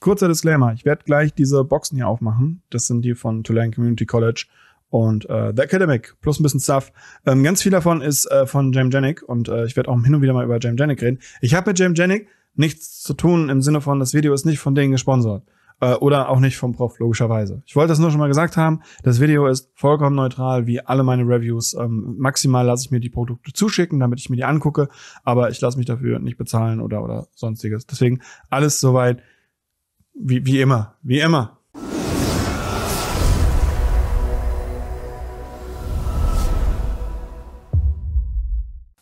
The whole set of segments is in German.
Kurzer Disclaimer, ich werde gleich diese Boxen hier aufmachen. Das sind die von Tulane Community College und äh, The Academic, plus ein bisschen Stuff. Ähm, ganz viel davon ist äh, von Jam Janik und äh, ich werde auch hin und wieder mal über Jam Janik reden. Ich habe mit Jam Janik nichts zu tun im Sinne von, das Video ist nicht von denen gesponsert. Äh, oder auch nicht vom Prof, logischerweise. Ich wollte das nur schon mal gesagt haben. Das Video ist vollkommen neutral, wie alle meine Reviews. Ähm, maximal lasse ich mir die Produkte zuschicken, damit ich mir die angucke, aber ich lasse mich dafür nicht bezahlen oder, oder sonstiges. Deswegen alles soweit wie, wie immer, wie immer.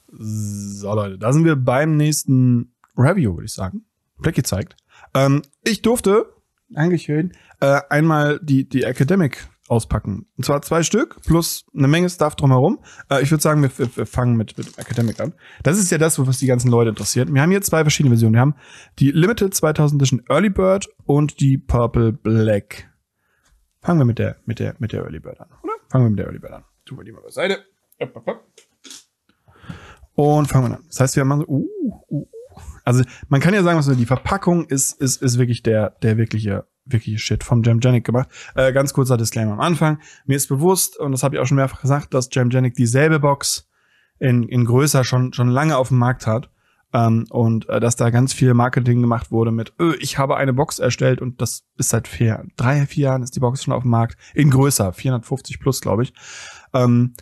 So, Leute, da sind wir beim nächsten Review, würde ich sagen. Blick gezeigt. Ähm, ich durfte, Dankeschön. äh, einmal die, die Academic auspacken. Und zwar zwei Stück plus eine Menge Stuff drumherum. Äh, ich würde sagen, wir, wir, fangen mit, mit Academic an. Das ist ja das, was die ganzen Leute interessiert. Wir haben hier zwei verschiedene Versionen. Wir haben die Limited 2000 Edition Early Bird und die Purple Black. Fangen wir mit der, mit der, mit der Early Bird an, oder? Fangen wir mit der Early Bird an. Tun wir die mal beiseite. Und fangen wir an. Das heißt, wir haben so, uh, uh, uh, also man kann ja sagen, was die Verpackung ist, ist, ist wirklich der, der wirkliche, wirkliche Shit vom Jamjanic gemacht. Äh, ganz kurzer Disclaimer am Anfang. Mir ist bewusst, und das habe ich auch schon mehrfach gesagt, dass Jamjanic dieselbe Box in, in größer schon, schon lange auf dem Markt hat. Ähm, und äh, dass da ganz viel Marketing gemacht wurde mit, öh, ich habe eine Box erstellt und das ist seit vier, drei, vier Jahren ist die Box schon auf dem Markt. In größer, 450 plus, glaube ich. Ähm,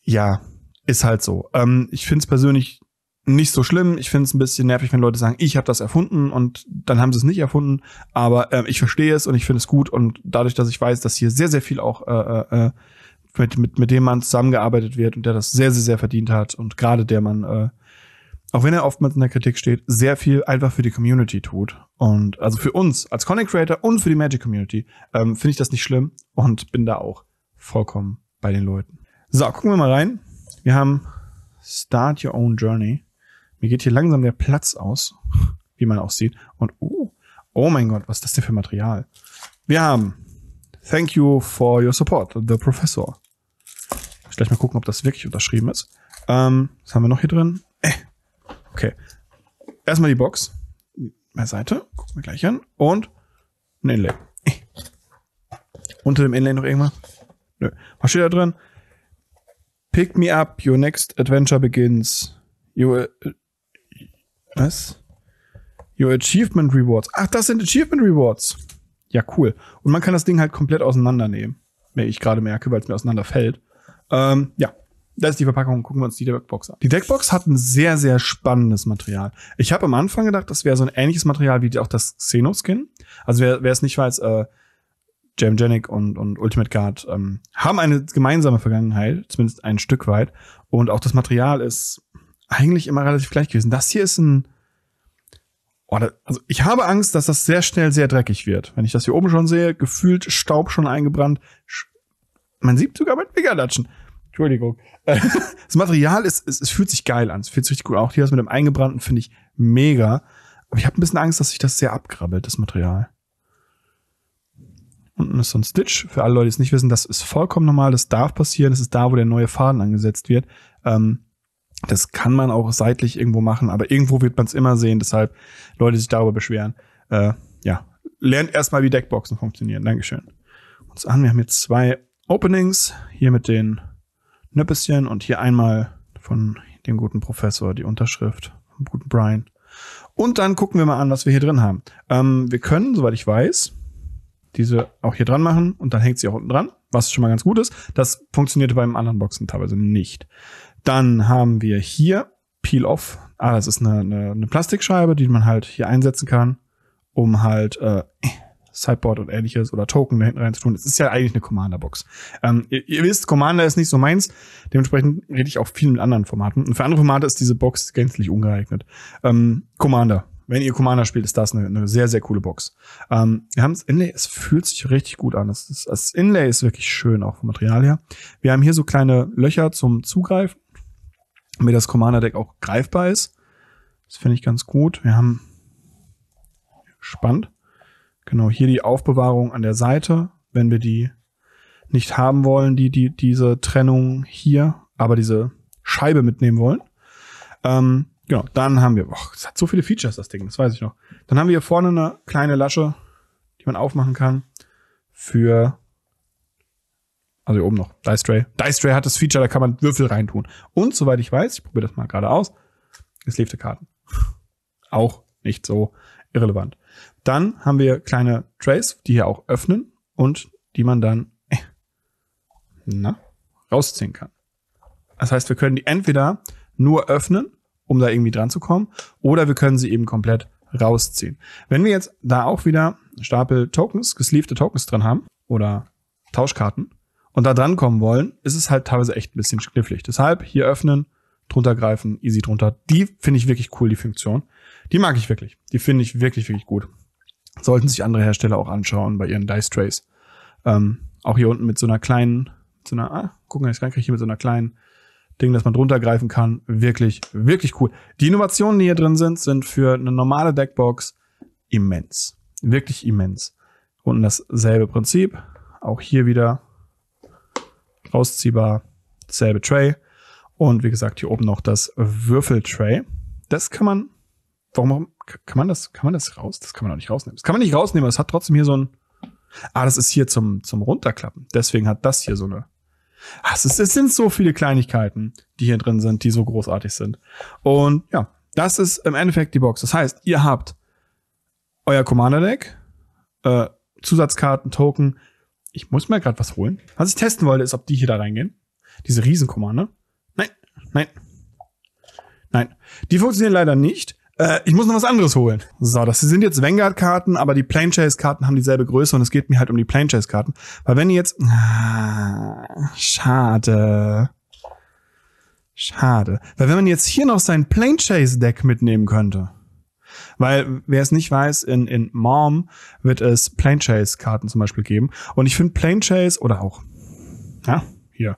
ja, ist halt so. Ähm, ich finde es persönlich nicht so schlimm. Ich finde es ein bisschen nervig, wenn Leute sagen, ich habe das erfunden und dann haben sie es nicht erfunden. Aber äh, ich verstehe es und ich finde es gut. Und dadurch, dass ich weiß, dass hier sehr, sehr viel auch äh, äh, äh, mit, mit, mit dem Mann zusammengearbeitet wird und der das sehr, sehr, sehr verdient hat und gerade der Mann äh, auch wenn er oftmals in der Kritik steht, sehr viel einfach für die Community tut. Und also für uns als Content Creator und für die Magic Community ähm, finde ich das nicht schlimm und bin da auch vollkommen bei den Leuten. So, gucken wir mal rein. Wir haben Start Your Own Journey. Mir geht hier langsam der Platz aus, wie man auch sieht. Und oh, oh mein Gott, was ist das denn für Material? Wir haben Thank you for your support, the Professor. Ich muss gleich mal gucken, ob das wirklich unterschrieben ist. Ähm, was haben wir noch hier drin? Äh, Okay. Erstmal die Box. Meine Seite. Gucken wir gleich an. Und ein Inlay. Unter dem Inlay noch irgendwas? Nö. Was steht da drin? Pick me up, your next adventure begins. Your, äh, was? Your Achievement Rewards. Ach, das sind Achievement Rewards. Ja, cool. Und man kann das Ding halt komplett auseinandernehmen. Wenn ich gerade merke, weil es mir auseinanderfällt. Ähm, ja. Da ist die Verpackung, gucken wir uns die Deckbox an. Die Deckbox hat ein sehr, sehr spannendes Material. Ich habe am Anfang gedacht, das wäre so ein ähnliches Material wie auch das Xeno-Skin. Also wer, wer es nicht weiß, äh, Jam Janik und, und Ultimate Guard ähm, haben eine gemeinsame Vergangenheit, zumindest ein Stück weit. Und auch das Material ist eigentlich immer relativ gleich gewesen. Das hier ist ein. Oh, das, also ich habe Angst, dass das sehr schnell sehr dreckig wird. Wenn ich das hier oben schon sehe, gefühlt Staub schon eingebrannt. Man sieht sogar mit Fingerlatschen. Entschuldigung. Das Material ist, es, es fühlt sich geil an. Es fühlt sich richtig gut an. Auch hier das mit dem Eingebrannten finde ich mega. Aber ich habe ein bisschen Angst, dass sich das sehr abgrabbelt, das Material. Unten ist so ein Stitch. Für alle Leute, die es nicht wissen, das ist vollkommen normal. Das darf passieren. Das ist da, wo der neue Faden angesetzt wird. Ähm, das kann man auch seitlich irgendwo machen, aber irgendwo wird man es immer sehen. Deshalb Leute die sich darüber beschweren. Äh, ja, lernt erstmal, wie Deckboxen funktionieren. Dankeschön. Uns an, wir haben jetzt zwei Openings. Hier mit den Nöppeschen und hier einmal von dem guten Professor die Unterschrift vom guten Brian. Und dann gucken wir mal an, was wir hier drin haben. Ähm, wir können, soweit ich weiß, diese auch hier dran machen und dann hängt sie auch unten dran, was schon mal ganz gut ist. Das funktionierte beim anderen Boxen teilweise nicht. Dann haben wir hier Peel-Off. Ah, das ist eine, eine, eine Plastikscheibe, die man halt hier einsetzen kann, um halt äh, Sideboard und ähnliches oder Token da hinten rein zu tun. Es ist ja eigentlich eine Commander-Box. Ähm, ihr, ihr, wisst, Commander ist nicht so meins. Dementsprechend rede ich auch viel mit anderen Formaten. Und für andere Formate ist diese Box gänzlich ungeeignet. Ähm, Commander. Wenn ihr Commander spielt, ist das eine, eine sehr, sehr coole Box. Ähm, wir haben das Inlay, es fühlt sich richtig gut an. Das, ist, das Inlay ist wirklich schön, auch vom Material her. Wir haben hier so kleine Löcher zum Zugreifen, damit das Commander-Deck auch greifbar ist. Das finde ich ganz gut. Wir haben spannend. Genau, hier die Aufbewahrung an der Seite, wenn wir die nicht haben wollen, die, die, diese Trennung hier, aber diese Scheibe mitnehmen wollen. Ähm, genau, dann haben wir, boah, es hat so viele Features, das Ding, das weiß ich noch. Dann haben wir hier vorne eine kleine Lasche, die man aufmachen kann für, also hier oben noch, Dice Tray. Dice Tray hat das Feature, da kann man Würfel reintun. Und soweit ich weiß, ich probiere das mal gerade aus, es geslebte Karten. Auch nicht so irrelevant. Dann haben wir kleine Trays, die hier auch öffnen und die man dann äh, na, rausziehen kann. Das heißt, wir können die entweder nur öffnen, um da irgendwie dran zu kommen, oder wir können sie eben komplett rausziehen. Wenn wir jetzt da auch wieder Stapel Tokens, gesleevte Tokens drin haben oder Tauschkarten und da dran kommen wollen, ist es halt teilweise echt ein bisschen knifflig. Deshalb hier öffnen, drunter greifen, easy drunter. Die finde ich wirklich cool, die Funktion. Die mag ich wirklich. Die finde ich wirklich, wirklich gut. Sollten sich andere Hersteller auch anschauen bei ihren Dice Trays. Ähm, auch hier unten mit so einer kleinen, so einer, ah, gucken, ich reinkriege hier mit so einer kleinen Ding, dass man drunter greifen kann. Wirklich, wirklich cool. Die Innovationen, die hier drin sind, sind für eine normale Deckbox immens. Wirklich immens. Unten dasselbe Prinzip. Auch hier wieder rausziehbar, selbe Tray. Und wie gesagt, hier oben noch das Würfeltray. Das kann man warum, kann man das, kann man das raus? Das kann man doch nicht rausnehmen. Das kann man nicht rausnehmen, es hat trotzdem hier so ein, ah, das ist hier zum, zum runterklappen. Deswegen hat das hier so eine, ah, es, ist, es sind so viele Kleinigkeiten, die hier drin sind, die so großartig sind. Und ja, das ist im Endeffekt die Box. Das heißt, ihr habt euer Commander Deck, äh, Zusatzkarten, Token. Ich muss mir gerade was holen. Was ich testen wollte, ist, ob die hier da reingehen. Diese Riesen-Commander. Nein, nein, nein. Die funktionieren leider nicht. Äh, ich muss noch was anderes holen. So, das sind jetzt Vanguard-Karten, aber die Plane Chase-Karten haben dieselbe Größe und es geht mir halt um die Plane Chase-Karten. Weil wenn ihr jetzt. Ah, schade. Schade. Weil wenn man jetzt hier noch sein Plane Chase-Deck mitnehmen könnte. Weil, wer es nicht weiß, in, in Mom wird es Plane Chase-Karten zum Beispiel geben. Und ich finde Plane Chase oder auch, ja, hier,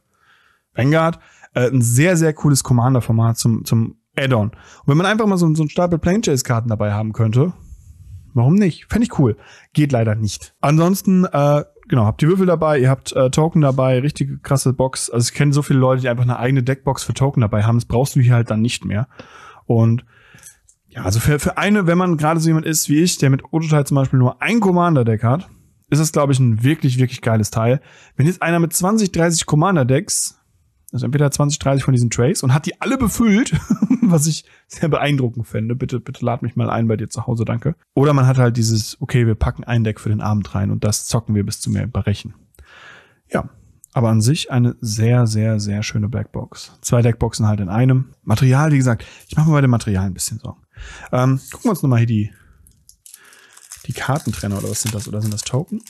Vanguard, äh, ein sehr, sehr cooles Commander-Format zum, zum Add-on. Und wenn man einfach mal so, so einen Stapel Plane Chase Karten dabei haben könnte, warum nicht? Fände ich cool. Geht leider nicht. Ansonsten, äh, genau, habt ihr Würfel dabei, ihr habt äh, Token dabei, richtige krasse Box. Also ich kenne so viele Leute, die einfach eine eigene Deckbox für Token dabei haben. Das brauchst du hier halt dann nicht mehr. Und ja, also für, für eine, wenn man gerade so jemand ist wie ich, der mit Ototeil zum Beispiel nur ein Commander-Deck hat, ist das, glaube ich, ein wirklich, wirklich geiles Teil. Wenn jetzt einer mit 20, 30 Commander-Decks also entweder 20, 30 von diesen Trays und hat die alle befüllt, was ich sehr beeindruckend fände. Bitte, bitte lad mich mal ein bei dir zu Hause, danke. Oder man hat halt dieses, okay, wir packen ein Deck für den Abend rein und das zocken wir bis zu mehr Brechen. Ja, aber an sich eine sehr, sehr, sehr schöne Blackbox. Zwei Deckboxen halt in einem. Material, wie gesagt, ich mache mir bei dem Material ein bisschen Sorgen. Ähm, gucken wir uns nochmal hier die, die Kartentrenner oder was sind das? Oder sind das Token?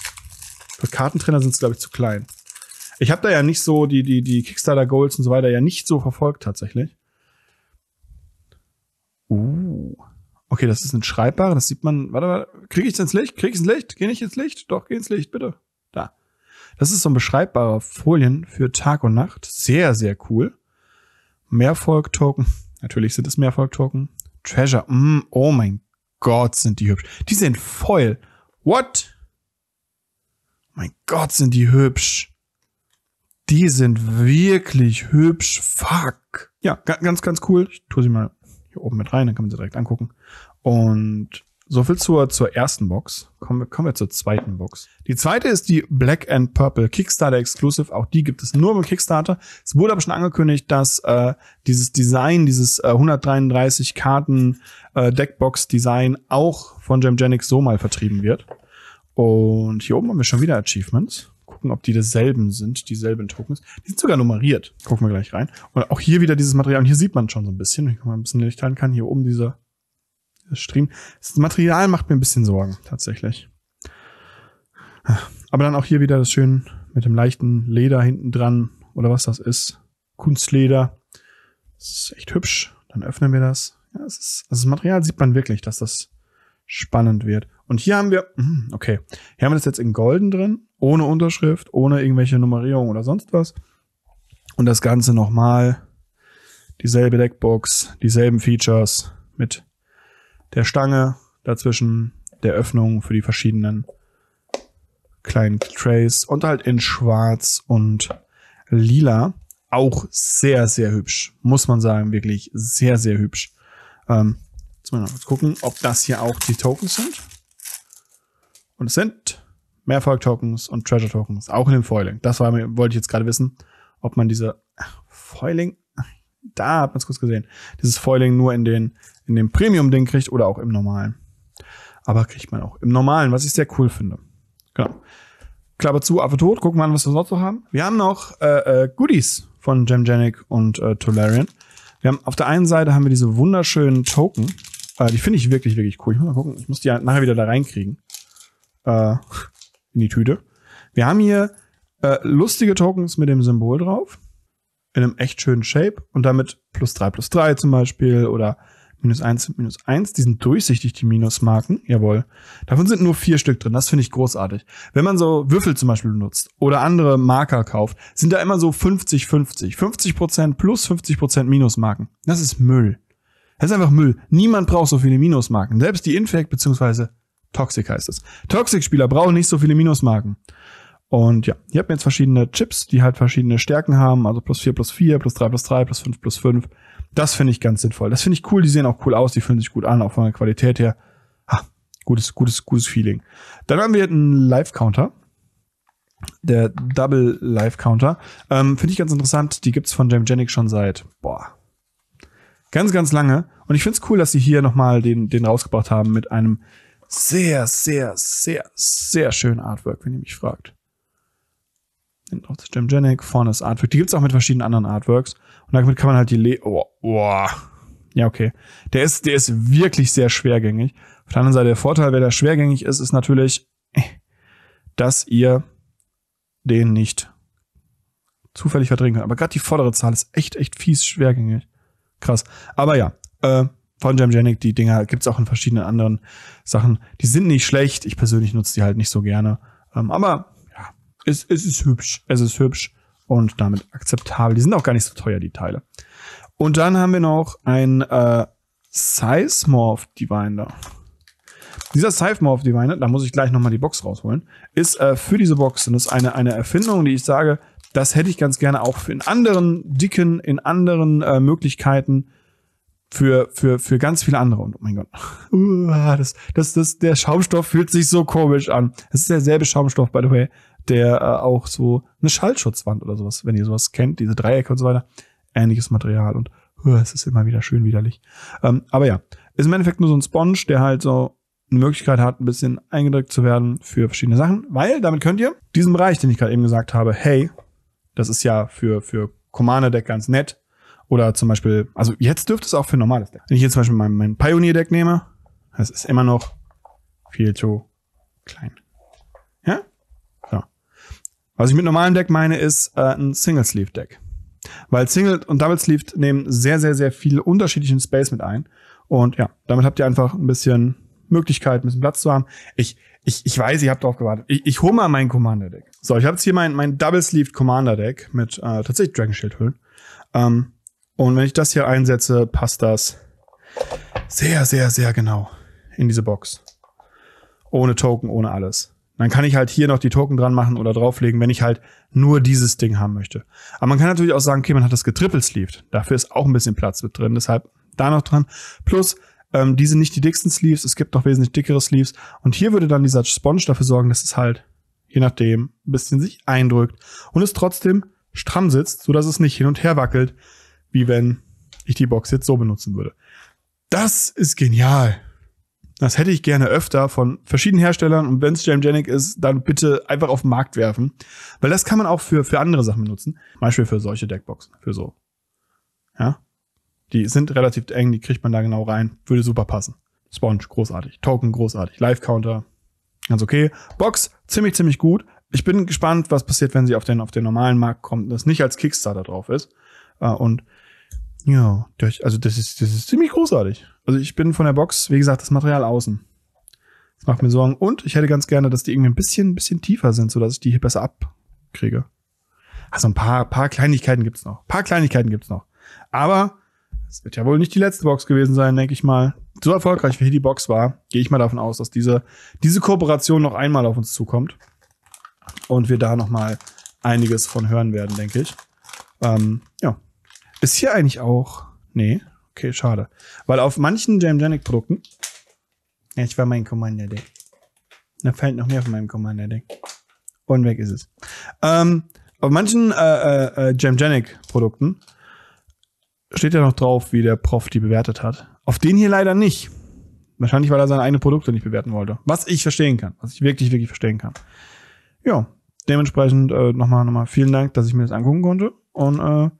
Für Kartentrenner sind es, glaube ich, zu klein. Ich habe da ja nicht so die, die, die Kickstarter-Goals und so weiter ja nicht so verfolgt tatsächlich. Uh. Okay, das ist ein Schreibbar, das sieht man. Warte mal, kriege ich ins Licht? Kriege ich ins Licht? Gehe ich ins Licht? Doch, geh ins Licht, bitte. Da. Das ist so ein beschreibbarer Folien für Tag und Nacht. Sehr, sehr cool. Mehrfolg-Token. Natürlich sind es Mehrfolg-Token. Treasure. Mm, oh mein Gott, sind die hübsch. Die sind voll. What? Mein Gott, sind die hübsch. Die sind wirklich hübsch. Fuck. Ja, ganz, ganz cool. Ich tue sie mal hier oben mit rein, dann kann man sie direkt angucken. Und so viel zur, zur ersten Box. Kommen wir, kommen wir zur zweiten Box. Die zweite ist die Black and Purple Kickstarter Exclusive. Auch die gibt es nur beim Kickstarter. Es wurde aber schon angekündigt, dass äh, dieses Design, dieses äh, 133 Karten äh, Deckbox Design auch von Jamgenix so mal vertrieben wird. Und hier oben haben wir schon wieder Achievements gucken, ob die dieselben sind, dieselben Tokens. Die sind sogar nummeriert. Gucken wir gleich rein. Und auch hier wieder dieses Material. Und hier sieht man schon so ein bisschen, wenn ich mal ein bisschen Licht teilen kann, hier oben dieser, Stream. Das Material macht mir ein bisschen Sorgen, tatsächlich. Ah, aber dann auch hier wieder das schön mit dem leichten Leder hinten dran oder was das ist. Kunstleder. Das ist echt hübsch. Dann öffnen wir das. Ja, es ist, also das Material sieht man wirklich, dass das spannend wird. Und hier haben wir, hm, okay, hier haben wir das jetzt in golden drin, ohne Unterschrift, ohne irgendwelche Nummerierung oder sonst was. Und das Ganze nochmal, dieselbe Deckbox, dieselben Features mit der Stange dazwischen, der Öffnung für die verschiedenen kleinen Trays und halt in schwarz und lila. Auch sehr, sehr hübsch. Muss man sagen, wirklich sehr, sehr hübsch. Ähm, jetzt mal kurz gucken, ob das hier auch die Tokens sind. Und es sind Mehrfolg-Tokens und Treasure-Tokens, auch in dem Foiling. Das war, wollte ich jetzt gerade wissen, ob man diese ach, Foiling, da hat man es kurz gesehen, dieses Foiling nur in den, in dem Premium-Ding kriegt oder auch im normalen. Aber kriegt man auch im normalen, was ich sehr cool finde. Genau. Klappe zu, Affe tot, gucken wir an, was wir sonst noch haben. Wir haben noch äh, äh, Goodies von Gemgenic und äh, Tolarian. Wir haben auf der einen Seite haben wir diese wunderschönen Token. Äh, die finde ich wirklich, wirklich cool. Ich muss mal gucken, ich muss die nachher wieder da reinkriegen äh, in die Tüte. Wir haben hier äh, lustige Tokens mit dem Symbol drauf. In einem echt schönen Shape und damit plus 3, plus 3 zum Beispiel oder minus 1, minus 1. Die sind durchsichtig, die Minusmarken. Jawohl. Davon sind nur vier Stück drin. Das finde ich großartig. Wenn man so Würfel zum Beispiel benutzt oder andere Marker kauft, sind da immer so 50-50. 50%, plus 50% Minusmarken. Das ist Müll. Das ist einfach Müll. Niemand braucht so viele Minusmarken. Selbst die Infect bzw. Toxic heißt es. Toxic-Spieler brauchen nicht so viele Minusmarken. Und ja, hier habt mir jetzt verschiedene Chips, die halt verschiedene Stärken haben, also plus 4, plus 4, plus 3, plus 3, plus 5, plus 5. Das finde ich ganz sinnvoll. Das finde ich cool, die sehen auch cool aus, die fühlen sich gut an, auch von der Qualität her. Ha, gutes, gutes, gutes Feeling. Dann haben wir einen Live-Counter. Der Double Live Counter. Ähm, finde ich ganz interessant. Die gibt's von Jamgenic schon seit, boah, ganz, ganz lange. Und ich finde es cool, dass sie hier nochmal den, den rausgebracht haben mit einem sehr, sehr, sehr, sehr schön Artwork, wenn ihr mich fragt. Hinten drauf ist Jim Janik, vorne ist Artwork. Die gibt es auch mit verschiedenen anderen Artworks. Und damit kann man halt die Le oh, oh. Ja, okay. Der ist, der ist wirklich sehr schwergängig. Auf der anderen Seite der Vorteil, wer da schwergängig ist, ist natürlich, eh, dass ihr den nicht zufällig verdrängen könnt. Aber gerade die vordere Zahl ist echt, echt fies schwergängig. Krass. Aber ja, äh, von Jamgenic, die Dinger gibt es auch in verschiedenen anderen Sachen. Die sind nicht schlecht. Ich persönlich nutze die halt nicht so gerne. Ähm, aber ja, es, es ist hübsch. Es ist hübsch und damit akzeptabel. Die sind auch gar nicht so teuer, die Teile. Und dann haben wir noch ein äh, Seismorph Diviner. Dieser Seismorph Diviner, da muss ich gleich nochmal die Box rausholen, ist äh, für diese Box und ist eine, eine Erfindung, die ich sage, das hätte ich ganz gerne auch für in anderen Dicken, in anderen äh, Möglichkeiten für, für, für ganz viele andere. Und oh mein Gott, das, das, das, der Schaumstoff fühlt sich so komisch an. Es ist derselbe Schaumstoff, by the way, der äh, auch so eine Schallschutzwand oder sowas, wenn ihr sowas kennt, diese Dreiecke und so weiter. Ähnliches Material und uh, es ist immer wieder schön widerlich. Ähm, aber ja, ist im Endeffekt nur so ein Sponge, der halt so eine Möglichkeit hat, ein bisschen eingedrückt zu werden für verschiedene Sachen, weil damit könnt ihr diesen Bereich, den ich gerade eben gesagt habe, hey, das ist ja für, für Commander Deck ganz nett, oder zum Beispiel, also jetzt dürfte es auch für ein normales Deck. Wenn ich jetzt zum Beispiel mein, mein Pioneer-Deck nehme, das ist immer noch viel zu klein. Ja? So. Was ich mit normalem Deck meine, ist äh, ein Single-Sleeve-Deck. Weil Single und Double-Sleeve nehmen sehr, sehr, sehr viele unterschiedlichen Space mit ein. Und ja, damit habt ihr einfach ein bisschen Möglichkeit, ein bisschen Platz zu haben. Ich, ich, ich weiß, ihr habt drauf gewartet. Ich, ich hole mal mein Commander-Deck. So, ich habe jetzt hier mein, mein Double-Sleeved Commander-Deck mit äh, tatsächlich Dragon Shield-Hüllen. Ähm, und wenn ich das hier einsetze, passt das sehr, sehr, sehr genau in diese Box. Ohne Token, ohne alles. Dann kann ich halt hier noch die Token dran machen oder drauflegen, wenn ich halt nur dieses Ding haben möchte. Aber man kann natürlich auch sagen, okay, man hat das getrippelsleeved. Dafür ist auch ein bisschen Platz mit drin, deshalb da noch dran. Plus, ähm, die sind nicht die dicksten Sleeves, es gibt noch wesentlich dickere Sleeves. Und hier würde dann dieser Sponge dafür sorgen, dass es halt, je nachdem, ein bisschen sich eindrückt und es trotzdem stramm sitzt, sodass es nicht hin und her wackelt wie wenn ich die Box jetzt so benutzen würde. Das ist genial. Das hätte ich gerne öfter von verschiedenen Herstellern und wenn es Jamgenic ist, dann bitte einfach auf den Markt werfen. Weil das kann man auch für, für andere Sachen benutzen. Beispiel für solche Deckboxen, für so. Ja. Die sind relativ eng, die kriegt man da genau rein. Würde super passen. Sponge, großartig. Token, großartig. Live-Counter, ganz okay. Box, ziemlich, ziemlich gut. Ich bin gespannt, was passiert, wenn sie auf den, auf den normalen Markt kommt und das nicht als Kickstarter drauf ist. Äh, und ja, also das ist, das ist ziemlich großartig. Also ich bin von der Box, wie gesagt, das Material außen. Das macht mir Sorgen. Und ich hätte ganz gerne, dass die irgendwie ein bisschen, ein bisschen tiefer sind, sodass ich die hier besser abkriege. Also ein paar, paar Kleinigkeiten gibt's noch. Ein paar Kleinigkeiten gibt's noch. Aber es wird ja wohl nicht die letzte Box gewesen sein, denke ich mal. So erfolgreich wie hier die Box war, gehe ich mal davon aus, dass diese, diese Kooperation noch einmal auf uns zukommt. Und wir da noch mal einiges von hören werden, denke ich. Ähm, ja, ist hier eigentlich auch. Nee, okay, schade. Weil auf manchen Jamjanic Produkten. Ja, ich war mein Commander Deck. Da fällt noch mehr von meinem Commander Deck. Und weg ist es. Ähm, auf manchen äh, äh, äh Jamjanic Produkten steht ja noch drauf, wie der Prof die bewertet hat. Auf den hier leider nicht. Wahrscheinlich, weil er seine eigenen Produkte nicht bewerten wollte. Was ich verstehen kann. Was ich wirklich, wirklich verstehen kann. Ja, dementsprechend äh, nochmal, nochmal vielen Dank, dass ich mir das angucken konnte. Und äh,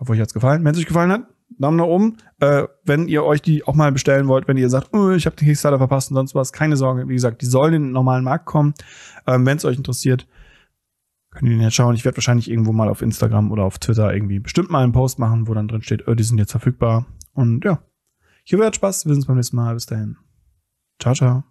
ich hoffe, euch hat es gefallen. Wenn es euch gefallen hat, Daumen nach oben. Äh, wenn ihr euch die auch mal bestellen wollt, wenn ihr sagt, oh, ich habe den Kickstarter verpasst und sonst was, keine Sorge. Wie gesagt, die sollen in den normalen Markt kommen. Ähm, wenn es euch interessiert, könnt ihr den jetzt schauen. Ich werde wahrscheinlich irgendwo mal auf Instagram oder auf Twitter irgendwie bestimmt mal einen Post machen, wo dann drin steht, oh, die sind jetzt verfügbar. Und ja, ich hoffe, ihr habt Spaß. Wir sehen uns beim nächsten Mal. Bis dahin. Ciao, ciao.